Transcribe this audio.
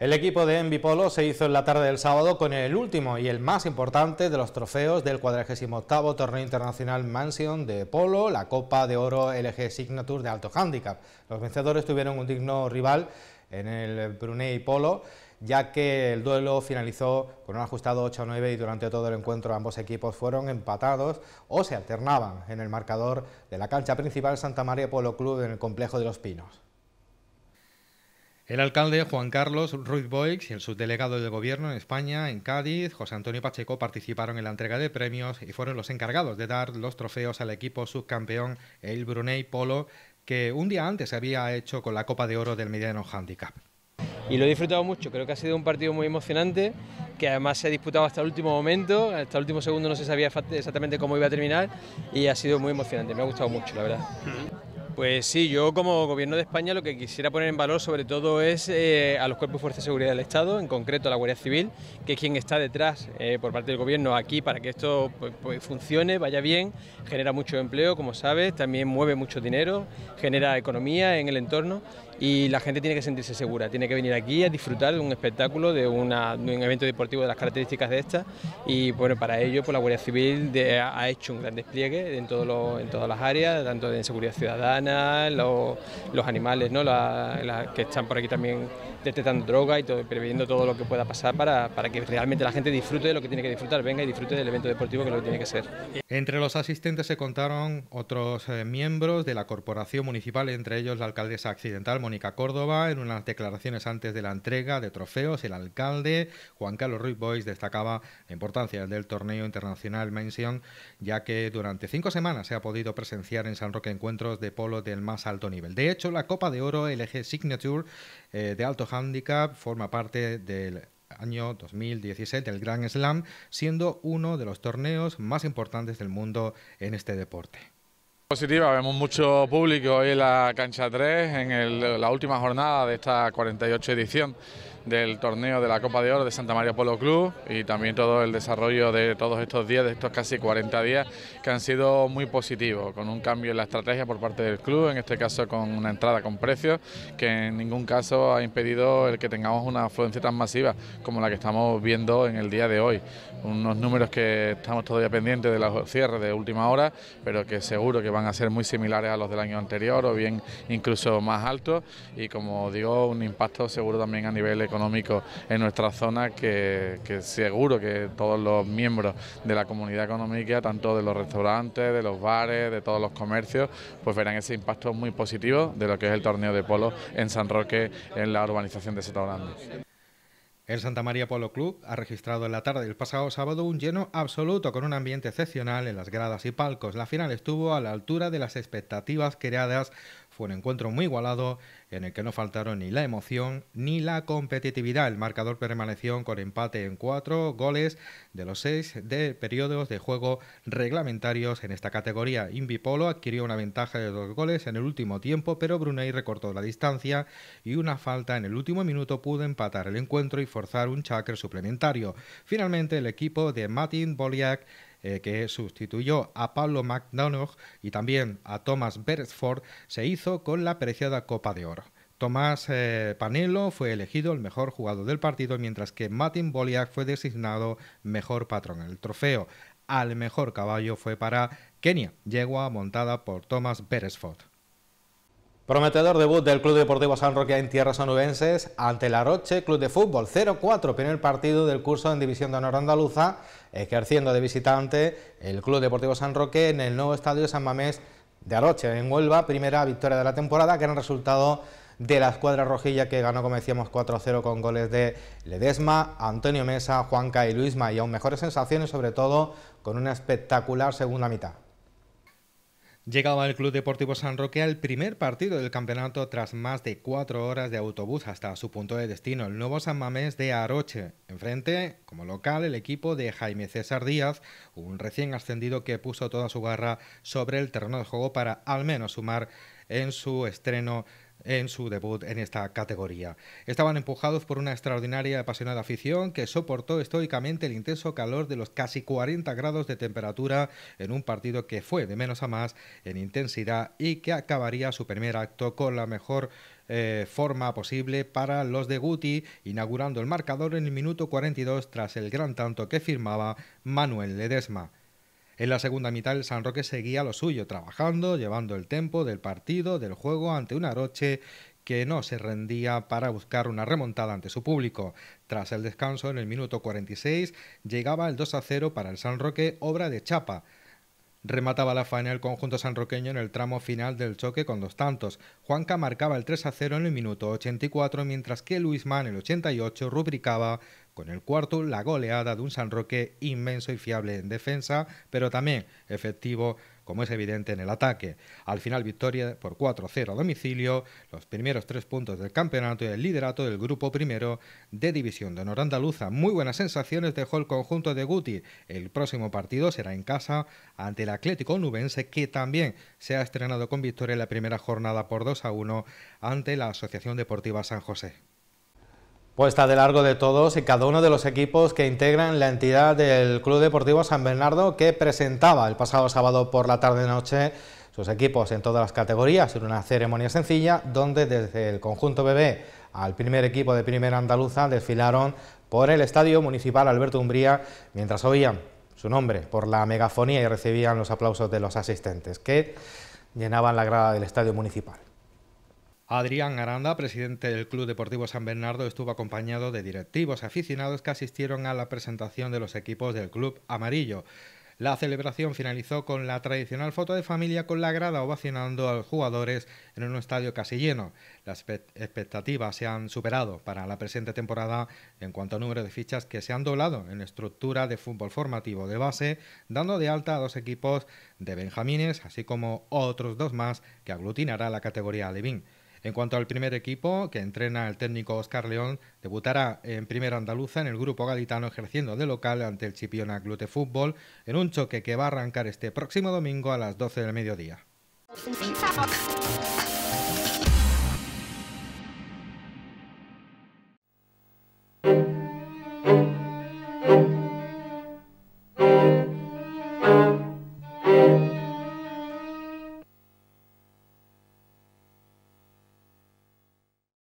El equipo de Envi Polo se hizo en la tarde del sábado con el último y el más importante de los trofeos del 48 Torneo Internacional Mansion de Polo, la Copa de Oro LG Signature de Alto Handicap. Los vencedores tuvieron un digno rival en el Brunei Polo, ya que el duelo finalizó con un ajustado 8-9 y durante todo el encuentro ambos equipos fueron empatados o se alternaban en el marcador de la cancha principal Santa María Polo Club en el Complejo de los Pinos. El alcalde Juan Carlos Ruiz Boix y el subdelegado del gobierno en España, en Cádiz, José Antonio Pacheco, participaron en la entrega de premios y fueron los encargados de dar los trofeos al equipo subcampeón, el Brunei Polo, que un día antes se había hecho con la Copa de Oro del Mediano Handicap. Y lo he disfrutado mucho, creo que ha sido un partido muy emocionante, que además se ha disputado hasta el último momento, hasta el último segundo no se sabía exactamente cómo iba a terminar y ha sido muy emocionante, me ha gustado mucho, la verdad. Pues sí, yo como Gobierno de España lo que quisiera poner en valor sobre todo es eh, a los cuerpos de fuerzas de seguridad del Estado, en concreto a la Guardia Civil, que es quien está detrás eh, por parte del Gobierno aquí para que esto pues, pues, funcione, vaya bien, genera mucho empleo, como sabes, también mueve mucho dinero, genera economía en el entorno y la gente tiene que sentirse segura, tiene que venir aquí a disfrutar de un espectáculo, de, un evento deportivo de las características de esta y bueno, para ello pues, la Guardia Civil ha hecho un gran despliegue en, en todas las áreas, tanto de seguridad ciudadana, los animales ¿no? que están por aquí también detectando droga y todo, previendo todo lo que pueda pasar para, que realmente la gente disfrute de lo que tiene que disfrutar, venga y disfrute del evento deportivo que lo tiene que ser. Entre los asistentes se contaron otros eh, miembros de la corporación municipal, entre ellos la alcaldesa accidental, Córdoba, en unas declaraciones antes de la entrega de trofeos, el alcalde Juan Carlos Ruiz Bois destacaba la importancia del torneo internacional Mención, ya que durante cinco semanas se ha podido presenciar en San Roque encuentros de polo del más alto nivel. De hecho, la Copa de Oro LG Signature eh, de alto handicap forma parte del año 2017 el Grand Slam, siendo uno de los torneos más importantes del mundo en este deporte. Positiva, vemos mucho público hoy en la cancha 3, en la última jornada de esta 48 edición del torneo de la Copa de Oro de Santa María Polo Club y también todo el desarrollo de todos estos días, de estos casi 40 días que han sido muy positivos, con un cambio en la estrategia por parte del club, en este caso con una entrada con precios que en ningún caso ha impedido el que tengamos una afluencia tan masiva como la que estamos viendo en el día de hoy. Unos números que estamos todavía pendientes de los cierres de última hora, pero que seguro que van a ser muy similares a los del año anterior o bien incluso más altos y como digo, un impacto seguro también a nivel económico en nuestra zona que, seguro que todos los miembros de la comunidad económica, tanto de los restaurantes, de los bares, de todos los comercios, pues verán ese impacto muy positivo de lo que es el torneo de polo en San Roque, en la urbanización de Seto El Santa María Polo Club ha registrado en la tarde del pasado sábado un lleno absoluto con un ambiente excepcional en las gradas y palcos. La final estuvo a la altura de las expectativas creadas fue un encuentro muy igualado en el que no faltaron ni la emoción ni la competitividad. El marcador permaneció con empate en cuatro goles de los seis de periodos de juego reglamentarios en esta categoría. Invipolo adquirió una ventaja de dos goles en el último tiempo, pero Brunei recortó la distancia y una falta en el último minuto pudo empatar el encuentro y forzar un chakra suplementario. Finalmente, el equipo de Matin Boliak eh, que sustituyó a Pablo McDonough y también a Thomas Beresford, se hizo con la preciada Copa de Oro. Thomas Panillo eh, Panelo fue elegido el mejor jugador del partido, mientras que Martin Boliak fue designado mejor patrón. El trofeo al mejor caballo fue para Kenia, yegua montada por Thomas Beresford. Prometedor debut del Club Deportivo San Roque en tierras sonubenses ante la Roche Club de Fútbol 0-4, primer partido del curso en División de Honor Andaluza, ejerciendo de visitante el Club Deportivo San Roque en el nuevo estadio San Mamés de Aroche, en Huelva, primera victoria de la temporada, que era el resultado de la escuadra rojilla que ganó, como decíamos, 4-0 con goles de Ledesma, Antonio Mesa, Juanca y Luisma, y aún mejores sensaciones, sobre todo con una espectacular segunda mitad. Llegaba el Club Deportivo San Roque al primer partido del campeonato tras más de cuatro horas de autobús hasta su punto de destino, el nuevo San Mamés de Aroche. Enfrente, como local, el equipo de Jaime César Díaz, un recién ascendido que puso toda su garra sobre el terreno de juego para al menos sumar en su estreno en su debut en esta categoría. Estaban empujados por una extraordinaria y apasionada afición que soportó estoicamente el intenso calor de los casi 40 grados de temperatura en un partido que fue de menos a más en intensidad y que acabaría su primer acto con la mejor eh, forma posible para los de Guti, inaugurando el marcador en el minuto 42 tras el gran tanto que firmaba Manuel Ledesma. En la segunda mitad el San Roque seguía lo suyo, trabajando, llevando el tempo del partido, del juego ante una roche que no se rendía para buscar una remontada ante su público. Tras el descanso, en el minuto 46, llegaba el 2 a 0 para el San Roque, obra de Chapa. Remataba la faena el conjunto sanroqueño en el tramo final del choque con dos tantos. Juanca marcaba el 3 a 0 en el minuto 84, mientras que Luis en el 88 rubricaba con el cuarto la goleada de un San Roque inmenso y fiable en defensa, pero también efectivo como es evidente en el ataque. Al final, victoria por 4-0 a domicilio, los primeros tres puntos del campeonato y el liderato del grupo primero de División de Honor Andaluza. Muy buenas sensaciones dejó el conjunto de Guti. El próximo partido será en casa ante el Atlético Nubense, que también se ha estrenado con victoria en la primera jornada por 2-1 ante la Asociación Deportiva San José. Puesta de largo de todos y cada uno de los equipos que integran la entidad del Club Deportivo San Bernardo que presentaba el pasado sábado por la tarde-noche sus equipos en todas las categorías en una ceremonia sencilla donde desde el conjunto bebé al primer equipo de Primera Andaluza desfilaron por el Estadio Municipal Alberto Umbría mientras oían su nombre por la megafonía y recibían los aplausos de los asistentes que llenaban la grada del Estadio Municipal. Adrián Aranda, presidente del Club Deportivo San Bernardo, estuvo acompañado de directivos aficionados que asistieron a la presentación de los equipos del Club Amarillo. La celebración finalizó con la tradicional foto de familia con la grada ovacionando a los jugadores en un estadio casi lleno. Las expectativas se han superado para la presente temporada en cuanto a número de fichas que se han doblado en estructura de fútbol formativo de base, dando de alta a dos equipos de Benjamines, así como otros dos más que aglutinará la categoría Alevín. En cuanto al primer equipo, que entrena el técnico Oscar León, debutará en Primera Andaluza en el grupo gaditano ejerciendo de local ante el Chipiona Glute Fútbol en un choque que va a arrancar este próximo domingo a las 12 del mediodía.